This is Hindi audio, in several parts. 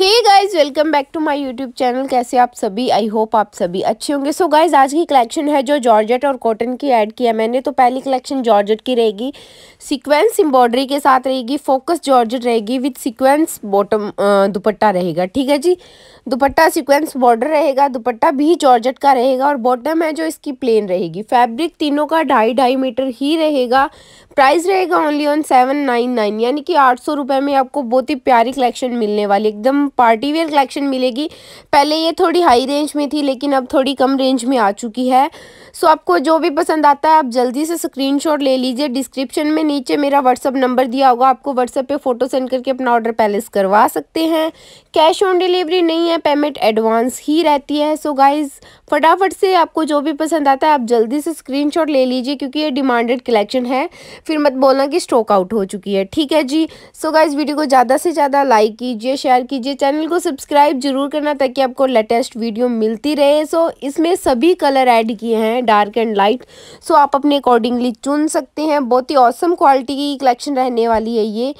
hey guys welcome back to my YouTube channel कैसे आप सभी आई होप आप सभी अच्छे होंगे सो so आज की कलेक्शन है जो जॉर्जेट और कॉटन की ऐड किया मैंने तो पहली कलेक्शन जॉर्जेट की रहेगी सीक्वेंस एम्ब्रॉयडरी के साथ रहेगी फोकस जॉर्जेट रहेगी विथ सीक्वेंस बॉटम दुपट्टा रहेगा ठीक है जी दुपट्टा सीक्वेंस बॉर्डर रहेगा दुपट्टा भी जॉर्जेट का रहेगा और बॉटम है जो इसकी प्लेन रहेगी फैब्रिक तीनों का ढाई ढाई मीटर ही रहेगा प्राइस रहेगा only on seven nine nine यानी कि आठ सौ रुपये में आपको बहुत ही प्यारी कलेक्शन मिलने वाली एकदम पार्टी वेयर कलेक्शन मिलेगी पहले ये थोड़ी हाई रेंज में थी लेकिन अब थोड़ी कम रेंज में आ चुकी है सो आपको जो भी पसंद आता है आप जल्दी से स्क्रीन ले लीजिए डिस्क्रिप्शन में नीचे मेरा व्हाट्सअप नंबर दिया होगा आपको व्हाट्सअप पर फ़ोटो सेंड करके अपना ऑर्डर पैलेस करवा सकते हैं कैश ऑन डिलीवरी नहीं है पेमेंट एडवांस ही रहती है सो गाइज़ फटाफट से आपको जो भी पसंद आता है आप जल्दी से स्क्रीनशॉट ले लीजिए क्योंकि ये डिमांडेड कलेक्शन है फिर मत बोलना कि स्ट्रोक आउट हो चुकी है ठीक है जी सो so गाइज़ वीडियो को ज़्यादा से ज़्यादा लाइक कीजिए शेयर कीजिए चैनल को सब्सक्राइब जरूर करना ताकि आपको लेटेस्ट वीडियो मिलती रहे सो so, इसमें सभी कलर ऐड किए हैं डार्क एंड लाइट सो आप अपने अकॉर्डिंगली चुन सकते हैं बहुत ही औसम क्वालिटी की कलेक्शन रहने वाली है ये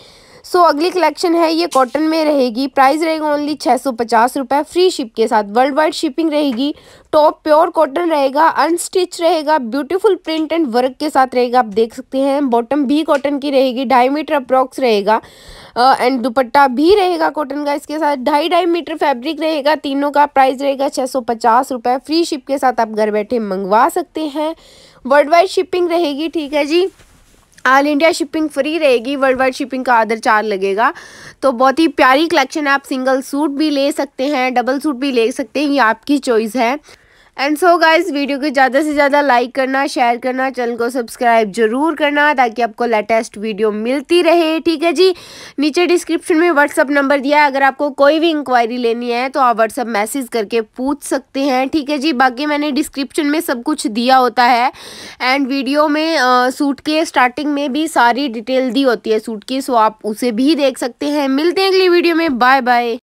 सो so, अगली कलेक्शन है ये कॉटन में रहेगी प्राइस रहेगा ओनली छः सौ पचास रुपये फ्री शिप के साथ वर्ल्ड वाइड शिपिंग रहेगी टॉप प्योर कॉटन रहेगा अनस्टिच रहेगा ब्यूटीफुल प्रिंट एंड वर्क के साथ रहेगा आप देख सकते हैं बॉटम भी कॉटन की रहेगी ढाई मीटर अप्रॉक्स रहेगा एंड दुपट्टा भी रहेगा कॉटन का इसके साथ ढाई ढाई मीटर फैब्रिक रहेगा तीनों का प्राइस रहेगा छः सौ पचास रुपये फ्री शिप के साथ आप घर बैठे मंगवा सकते हैं वर्ल्ड वाइड शिपिंग रहेगी ठीक है जी ऑल इंडिया शिपिंग फ्री रहेगी वर्ल्ड वाइड शिपिंग का अदर चार्ज लगेगा तो बहुत ही प्यारी कलेक्शन है आप सिंगल सूट भी ले सकते हैं डबल सूट भी ले सकते हैं ये आपकी चॉइस है एंड सो गाइज वीडियो को ज़्यादा से ज़्यादा लाइक करना शेयर करना चैनल को सब्सक्राइब जरूर करना ताकि आपको लेटेस्ट वीडियो मिलती रहे ठीक है जी नीचे डिस्क्रिप्शन में व्हाट्सअप नंबर दिया है अगर आपको कोई भी इंक्वायरी लेनी है तो आप व्हाट्सअप मैसेज करके पूछ सकते हैं ठीक है जी बाकी मैंने डिस्क्रिप्शन में सब कुछ दिया होता है एंड वीडियो में सूट के स्टार्टिंग में भी सारी डिटेल दी होती है सूट की सो आप उसे भी देख सकते हैं मिलते हैं अगली वीडियो में बाय बाय